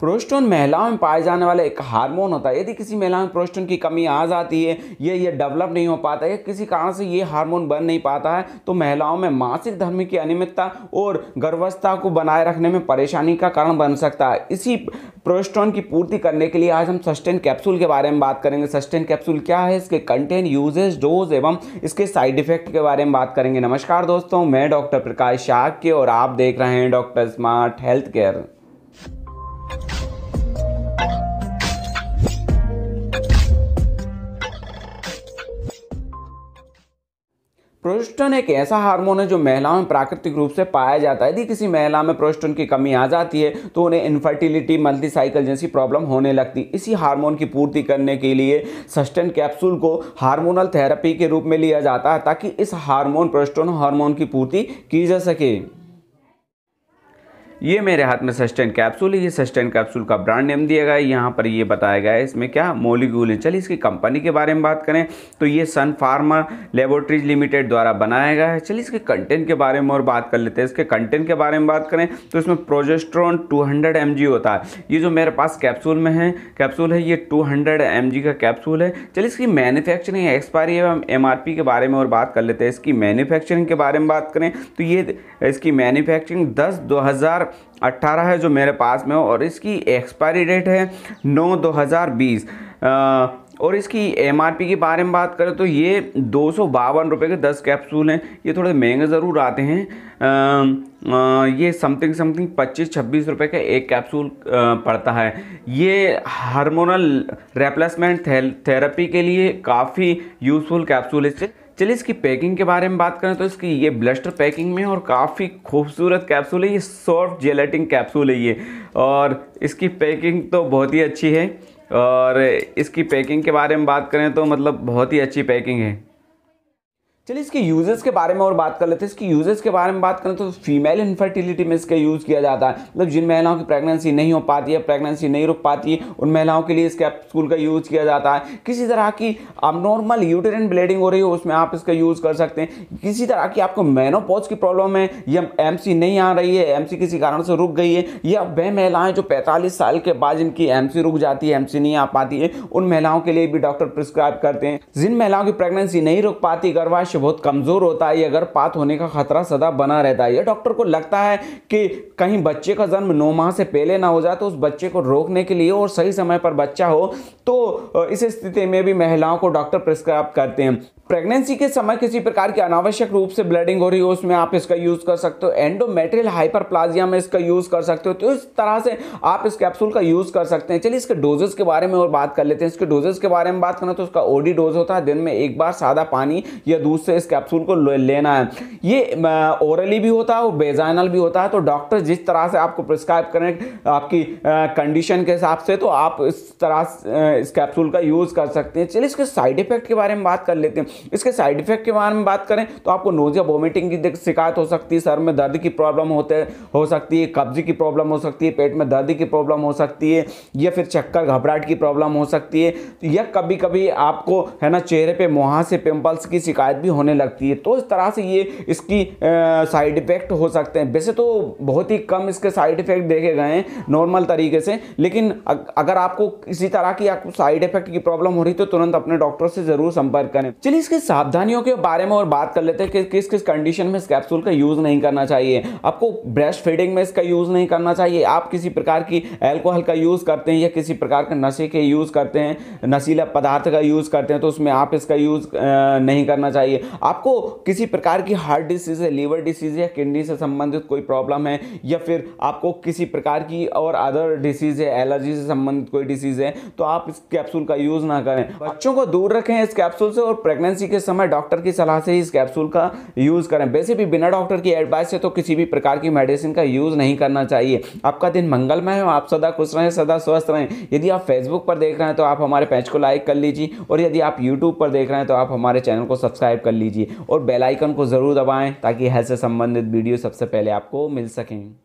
प्रोस्टोन महिलाओं में पाए जाने वाला एक हार्मोन होता है यदि किसी महिला में प्रोस्टोन की कमी आ जाती है या ये डेवलप नहीं हो पाता है किसी कारण से ये हार्मोन बन नहीं पाता है तो महिलाओं में मासिक धर्म की अनियमितता और गर्भावस्था को बनाए रखने में परेशानी का कारण बन सकता है इसी प्रोस्टोन की पूर्ति करने के लिए आज हम सस्टेन कैप्सूल के बारे में बात करेंगे सस्टेन कैप्सूल क्या है इसके कंटेंट यूजेज डोज एवं इसके साइड इफेक्ट के बारे में बात करेंगे नमस्कार दोस्तों मैं डॉक्टर प्रकाश शाह के और आप देख रहे हैं डॉक्टर स्मार्ट हेल्थ केयर प्रोस्टन एक ऐसा हार्मोन है जो महिलाओं में प्राकृतिक रूप से पाया जाता है यदि किसी महिला में प्रोस्टन की कमी आ जाती है तो उन्हें इन्फर्टिलिटी मल्टी साइकिल जैसी प्रॉब्लम होने लगती इसी हार्मोन की पूर्ति करने के लिए सस्टेन कैप्सूल को हार्मोनल थेरेपी के रूप में लिया जाता है ताकि इस हार्मोन प्रोस्टोन हार्मोन की पूर्ति की जा सके ये मेरे हाथ में सस्टेन कैप्सूल है ये सस्टेन कैप्सूल का ब्रांड नेम दिया गया है यहाँ पर ये बताया गया है इसमें क्या मोलिक्यूल है चलिए इसकी कंपनी के बारे में बात करें तो ये सन फार्मा लेबोरेटरीज लिमिटेड द्वारा बनाया गया है चलिए इसके कंटेंट के बारे में और बात कर लेते हैं इसके कंटेंट के बारे में बात करें तो इसमें प्रोजेस्ट्रॉन टू हंड्रेड होता है ये जो मेरे पास कैप्सूल में है कैप्सूल है ये टू हंड्रेड का कैप्सूल है चलिए इसकी मैनुफैक्चरिंग एक्सपायरी एवं एम के बारे में और बात कर लेते हैं इसकी मैनुफैक्चरिंग के बारे में बात करें तो ये इसकी मैनुफैक्चरिंग दस दो हज़ार 2018 है जो मेरे पास में हो और इसकी एक्सपायरी डेट है 9 2020 और इसकी एम के बारे में बात करें तो ये दो सौ के दस कैप्सूल हैं ये थोड़े महंगे ज़रूर आते हैं आ, आ, ये समथिंग समथिंग पच्चीस छब्बीस रुपए का एक कैप्सूल पड़ता है ये हार्मोनल रेप्लेसमेंट थेरेपी के लिए काफ़ी यूज़फुल कैप्सूल है चलिए इसकी पैकिंग के बारे में बात करें तो इसकी ये ब्लस्टर पैकिंग में और काफ़ी खूबसूरत कैप्सूल है ये सॉफ्ट जेलेटिंग कैप्सूल है ये और इसकी पैकिंग तो बहुत ही अच्छी है और इसकी पैकिंग के बारे में बात करें तो मतलब बहुत ही अच्छी पैकिंग है चलिए इसके यूजेस के बारे में और बात कर लेते हैं इसके यूजेस के बारे में बात करें तो फीमेल इन्फर्टिलिटी में इसका यूज़ किया जाता है मतलब जिन महिलाओं की प्रेगनेंसी नहीं हो पाती है प्रेगनेंसी नहीं रुक पाती है उन महिलाओं के लिए इस कैप्सूल का यूज़ किया जाता है किसी तरह की नॉर्मल यूटेरिन ब्लीडिंग हो रही हो उसमें आप इसका यूज़ कर सकते हैं किसी तरह की आपको मैनोपोज की प्रॉब्लम है या एम नहीं आ रही है एम किसी कारण से रुक गई है या वह महिलाएं जो पैंतालीस साल के बाद जिनकी एम रुक जाती है एम नहीं आ पाती है उन महिलाओं के लिए भी डॉक्टर प्रिस्क्राइब करते हैं जिन महिलाओं की प्रेगनेंसी नहीं रुक पाती गर्भाश पक्ष बहुत कमज़ोर होता है अगर पात होने का खतरा सदा बना रहता है या डॉक्टर को लगता है कि कहीं बच्चे का जन्म नौ माह से पहले ना हो जाए तो उस बच्चे को रोकने के लिए और सही समय पर बच्चा हो तो इस स्थिति में भी महिलाओं को डॉक्टर प्रिस्क्राइब करते हैं प्रेगनेंसी के समय किसी प्रकार की अनावश्यक रूप से ब्लडिंग हो रही हो उसमें आप इसका यूज़ कर सकते हो एंडोमेट्रियल हाइपरप्लाजिया में इसका यूज़ कर सकते हो तो इस तरह से आप इस कैप्सूल का यूज़ कर सकते हैं चलिए इसके डोजेस के बारे में और बात कर लेते हैं इसके डोजेस के बारे में बात करना तो उसका ओडी डोज होता है दिन में एक बार सादा पानी या दूध से इस कैप्सूल को लेना है ये ओरली भी होता है और बेजाइनल भी होता है तो डॉक्टर जिस तरह से आपको प्रिस्क्राइब करें आपकी कंडीशन के हिसाब से तो आप इस तरह इस कैप्सूल का यूज़ कर सकते हैं चलिए इसके साइड इफेक्ट के बारे में बात कर लेते हैं इसके साइड इफेक्ट के बारे में बात करें तो आपको नोजिया वोमिटिंग की शिकायत हो सकती है सर में दर्द की प्रॉब्लम होते हो सकती है कब्जे की प्रॉब्लम हो सकती है पेट में दर्द की प्रॉब्लम हो सकती है या फिर चक्कर घबराहट की प्रॉब्लम हो सकती है या कभी कभी आपको है ना चेहरे पर मुहा से की शिकायत भी होने लगती है तो इस तरह से ये इसकी साइड इफ़ेक्ट हो सकते हैं वैसे तो बहुत ही कम इसके साइड इफ़ेक्ट देखे गए हैं नॉर्मल तरीके से लेकिन अगर आपको किसी तरह की आपको साइड इफ़ेक्ट की प्रॉब्लम हो रही तो तुरंत अपने डॉक्टर से ज़रूर संपर्क करें चलिए किस किस सावधानियों के बारे में और बात कर लेते हैं कि किस किस कंडीशन में इस कैप्सूल का यूज़ नहीं करना चाहिए आपको ब्रेस्ट फीडिंग में इसका यूज़ नहीं करना चाहिए आप किसी प्रकार की एल्कोहल का यूज़ करते हैं या किसी प्रकार के नशे के यूज़ करते हैं नशीला पदार्थ का यूज़ करते हैं तो उसमें आप इसका यूज़ नहीं करना चाहिए आपको किसी प्रकार की हार्ट डिसीज़ है लीवर डिसीज़ या किडनी से संबंधित कोई प्रॉब्लम है या फिर आपको किसी प्रकार की और अदर डिसीज़ है एलर्जी से संबंधित कोई डिसीज़ है तो आप इस कैप्सूल का यूज़ ना करें बच्चों को दूर रखें इस कैप्सूल से और प्रेगनेंसी प्रेगनेंसी के समय डॉक्टर की सलाह से ही इस कैप्सूल का यूज़ करें वैसे भी बिना डॉक्टर की एडवाइस से तो किसी भी प्रकार की मेडिसिन का यूज़ नहीं करना चाहिए आपका दिन मंगलमय हो आप सदा खुश रहें सदा स्वस्थ रहें यदि आप फेसबुक पर देख रहे हैं तो आप हमारे पेज को लाइक कर लीजिए और यदि आप यूट्यूब पर देख रहे हैं तो आप हमारे चैनल को सब्सक्राइब कर लीजिए और बेलाइकन को ज़रूर दबाएँ ताकि हेल्थ से संबंधित वीडियो सबसे पहले आपको मिल सकें